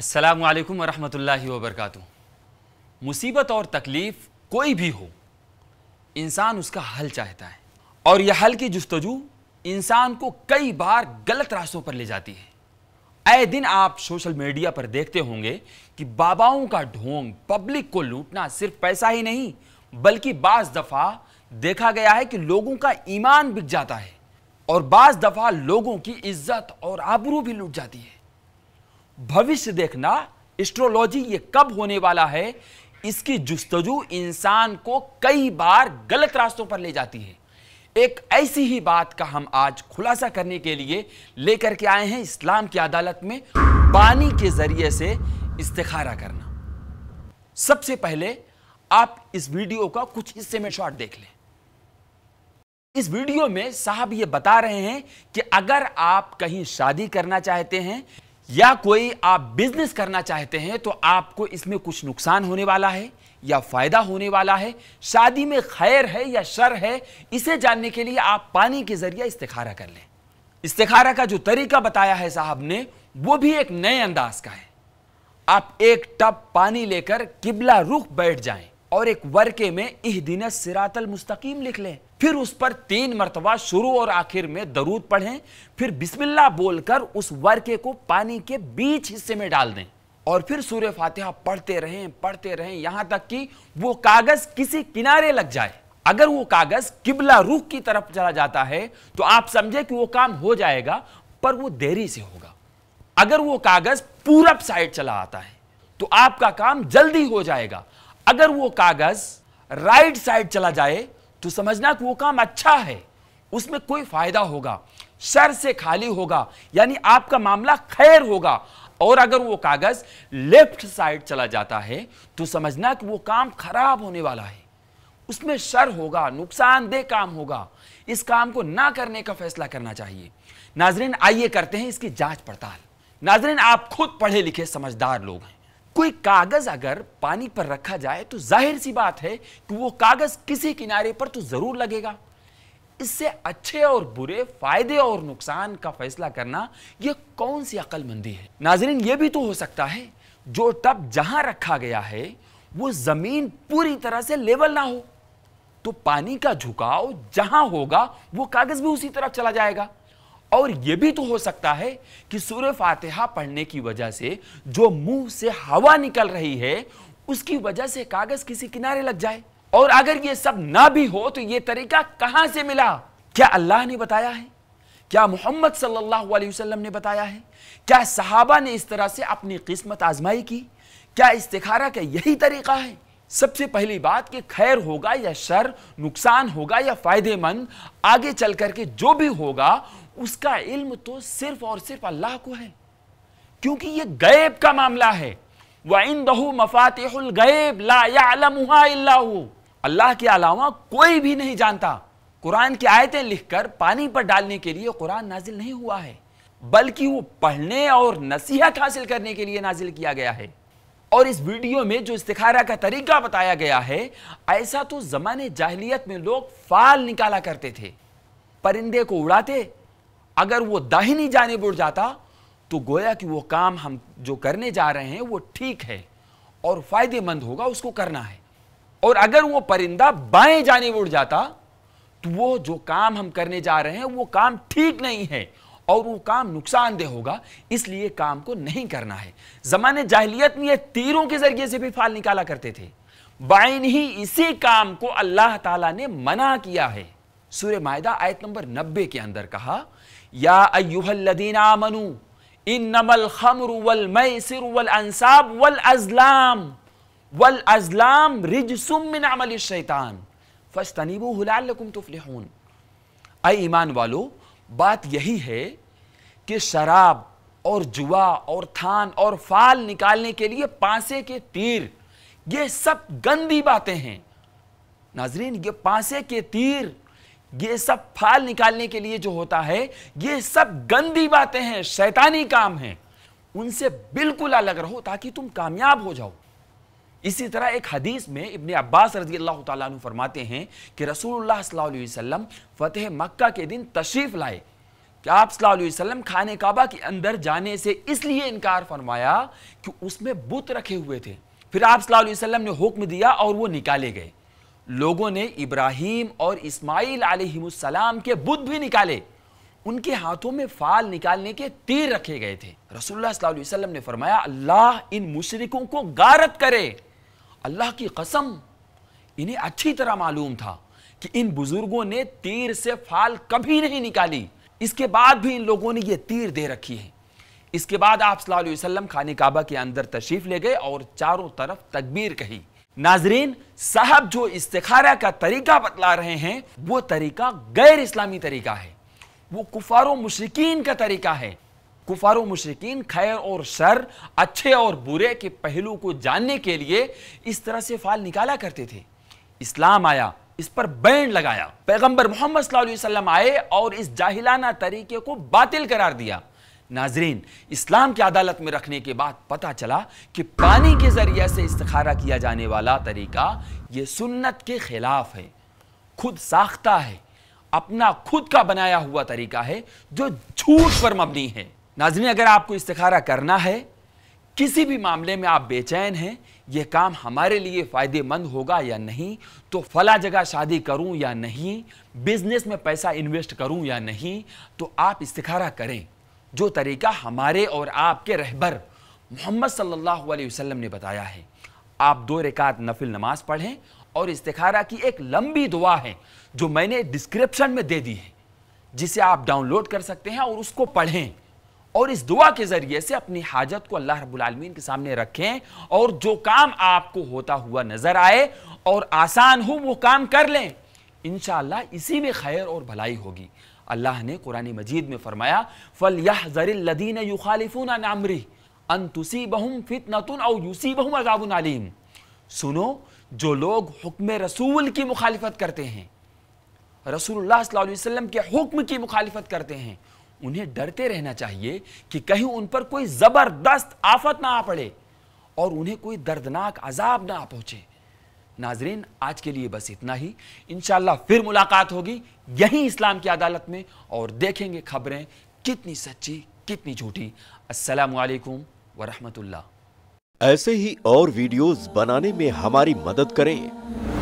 असलकम वालेकुम रहमतुल्लाहि व बरकातहू मुसीबत और तकलीफ़ कोई भी हो इंसान उसका हल चाहता है और यह हल की जस्तजू इंसान को कई बार गलत रास्तों पर ले जाती है आए दिन आप सोशल मीडिया पर देखते होंगे कि बाबाओं का ढोंग पब्लिक को लूटना सिर्फ पैसा ही नहीं बल्कि बाज दफ़ा देखा गया है कि लोगों का ईमान बिक जाता है और बाज दफ़ा लोगों की इज्जत और आबरू भी लूट जाती है भविष्य देखना एस्ट्रोलॉजी ये कब होने वाला है इसकी जुस्तजू इंसान को कई बार गलत रास्तों पर ले जाती है एक ऐसी ही बात का हम आज खुलासा करने के लिए लेकर के आए हैं इस्लाम की अदालत में पानी के जरिए से इस्तेखारा करना सबसे पहले आप इस वीडियो का कुछ हिस्से में शॉर्ट देख लें इस वीडियो में साहब ये बता रहे हैं कि अगर आप कहीं शादी करना चाहते हैं या कोई आप बिजनेस करना चाहते हैं तो आपको इसमें कुछ नुकसान होने वाला है या फायदा होने वाला है शादी में खैर है या शर है इसे जानने के लिए आप पानी के जरिए इस्तेखारा कर लें इस्तेखारा का जो तरीका बताया है साहब ने वो भी एक नए अंदाज का है आप एक टप पानी लेकर किबला रुख बैठ जाएं और एक वर्के में इह दिन सिरातल मुस्तकीम लिख लें फिर उस पर तीन मरतबा शुरू और आखिर में दरूद पढ़ें फिर बिस्मिल्ला बोलकर उस वर्के को पानी के बीच हिस्से में डाल दें और फिर सूर्य फातिहा पढ़ते रहें पढ़ते रहें यहाँ तक कि वो कागज़ किसी किनारे लग जाए अगर वो कागज़ किबला रुख की तरफ चला जाता है तो आप समझे कि वो काम हो जाएगा पर वो देरी से होगा अगर वो कागज़ पूरब साइड चला आता है तो आपका काम जल्दी हो जाएगा अगर वो कागज़ राइट साइड चला जाए तो समझना कि वो काम अच्छा है उसमें कोई फायदा होगा शर से खाली होगा यानी आपका मामला खैर होगा और अगर वो कागज लेफ्ट साइड चला जाता है तो समझना कि वो काम खराब होने वाला है उसमें शर होगा नुकसानदेह काम होगा इस काम को ना करने का फैसला करना चाहिए नाजरीन आइए करते हैं इसकी जांच पड़ताल नाजरीन आप खुद पढ़े लिखे समझदार लोग हैं कोई कागज अगर पानी पर रखा जाए तो जाहिर सी बात है कि वो कागज किसी किनारे पर तो जरूर लगेगा इससे अच्छे और बुरे फायदे और नुकसान का फैसला करना यह कौन सी अक्लमंदी है नाजरीन ये भी तो हो सकता है जो टब जहां रखा गया है वो जमीन पूरी तरह से लेवल ना हो तो पानी का झुकाव जहां होगा वो कागज भी उसी तरफ चला जाएगा और यह भी तो हो सकता है कि सूर्य फातिहा पढ़ने की वजह से जो मुंह से हवा निकल रही है उसकी वजह से कागज किसी किनारे लग जाए और अगर यह सब ना भी हो तो यह तरीका कहां से मिला क्या अल्लाह ने बताया है क्या मोहम्मद सल्लल्लाहु अलैहि वसल्लम ने बताया है क्या सहाबा ने इस तरह से अपनी किस्मत आजमाई की क्या इस्तारा का यही तरीका है सबसे पहली बात कि खैर होगा या शर नुकसान होगा या फायदेमंद आगे चल करके जो भी होगा उसका इल्म तो सिर्फ और सिर्फ अल्लाह को है क्योंकि ये गैब का मामला है व इन दहू मफातहुल गैब ला या अल्लाह के अलावा कोई भी नहीं जानता कुरान की आयतें लिखकर पानी पर डालने के लिए कुरान नाजिल नहीं हुआ है बल्कि वो पढ़ने और नसीहत हासिल करने के लिए नाजिल किया गया है और इस वीडियो में जो इस्तारा का तरीका बताया गया है ऐसा तो ज़माने जाहलीत में लोग फाल निकाला करते थे परिंदे को उड़ाते अगर वो दाहिनी जानब उड़ जाता तो गोया कि वो काम हम जो करने जा रहे हैं वो ठीक है और फायदेमंद होगा उसको करना है और अगर वो परिंदा बाएं जाने उड़ जाता तो वो जो काम हम करने जा रहे हैं वो काम ठीक नहीं है और वो काम नुकसानदेह होगा इसलिए काम को नहीं करना है जमाने जाहलीत में ये तीरों के जरिए से भी फाल निकाला करते थे बाइन ही इसी काम को अल्लाह ताला ने मना किया है सूर्य मायदा आयत नंबर नब्बे के अंदर कहा तुफलिहून ईमान वालो बात यही है कि शराब और जुआ और थान और फाल निकालने के लिए पांसे के तीर ये सब गंदी बातें हैं नाजरीन ये पांसे के तीर ये सब फाल निकालने के लिए जो होता है ये सब गंदी बातें हैं शैतानी काम हैं उनसे बिल्कुल अलग रहो ताकि तुम कामयाब हो जाओ इसी तरह एक हदीस में इब्ने अब्बास रजी अल्लाह तु फरमाते हैं कि रसूलुल्लाह सल्लल्लाहु फ़तेह मक्का के दिन तशरीफ़ लाए कि आप सल्लाम खान खाने काबा के अंदर जाने से इसलिए इनकार फरमाया कि उसमें बुत रखे हुए थे फिर आप सल्लाम ने हुक्म दिया और वो निकाले गए लोगों ने इब्राहिम और इस्माइल आलिम के बुद्ध भी निकाले उनके हाथों में फाल निकालने के तीर रखे गए थे रसुल्ला ने फरमाया अल्लाह इन मुशरकों को गारत करे अल्लाह की कसम इन्हें अच्छी तरह मालूम था कि इन बुजुर्गों ने तीर से फाल कभी नहीं निकाली इसके बाद भी इन लोगों ने यह तीर दे रखी है इसके बाद आप वसल्लम खाने काबा के अंदर तशरीफ ले गए और चारों तरफ तकबीर कही नाजरीन साहब जो इस्तारा का तरीका बतला रहे हैं वो तरीका गैर इस्लामी तरीका है वो कुफारो मशरकिन का तरीका है कुफारो मशरकिन खैर और शर अच्छे और बुरे के पहलू को जानने के लिए इस तरह से फाल निकाला करते थे इस्लाम आया इस पर बैंड लगाया पैगंबर मोहम्मद आए और इस जाहिलाना तरीके को बातिल करार दिया नाजरीन इस्लाम की अदालत में रखने के बाद पता चला कि पानी के ज़रिए से इस्तारा किया जाने वाला तरीका ये सुन्नत के ख़िलाफ़ है खुद साख्ता है अपना खुद का बनाया हुआ तरीका है जो झूठ पर मबनी है नाजरीन अगर आपको इस्तारा करना है किसी भी मामले में आप बेचैन हैं यह काम हमारे लिए फ़ायदेमंद होगा या नहीं तो फला जगह शादी करूं या नहीं बिजनेस में पैसा इन्वेस्ट करूं या नहीं तो आप इस्तारा करें जो तरीका हमारे और आपके रहबर मोहम्मद सल्लल्लाहु अलैहि वसल्लम ने बताया है आप दो रिकात नफिल नमाज पढ़ें और इस्तारा की एक लंबी दुआ है जो मैंने डिस्क्रिप्शन में दे दी है जिसे आप डाउनलोड कर सकते हैं और उसको पढ़ें और इस दुआ के ज़रिए से अपनी हाजत को अल्लाह रबालमीन के सामने रखें और जो काम आपको होता हुआ नज़र आए और आसान हो वो काम कर लें इन इसी में खैर और भलाई होगी अल्लाह ने कुरान मजीद में फरमाया फल यह जरिल्लदीन युखालिफून नामरी अन तुसी बहुम फितनतुन और यूसी बहुम अजाबन आलिम सुनो जो लोग हुक्म रसूल की मुखालफत करते हैं रसूलुल्लाह के हुक्म की मुखालफत करते हैं उन्हें डरते रहना चाहिए कि कहीं उन पर कोई ज़बरदस्त आफत ना आ पड़े और उन्हें कोई दर्दनाक अजाब ना पहुँचे नाजरीन आज के लिए बस इतना ही इन फिर मुलाकात होगी यहीं इस्लाम की अदालत में और देखेंगे खबरें कितनी सच्ची कितनी झूठी असलकम वरहमतुल्ला ऐसे ही और वीडियोस बनाने में हमारी मदद करें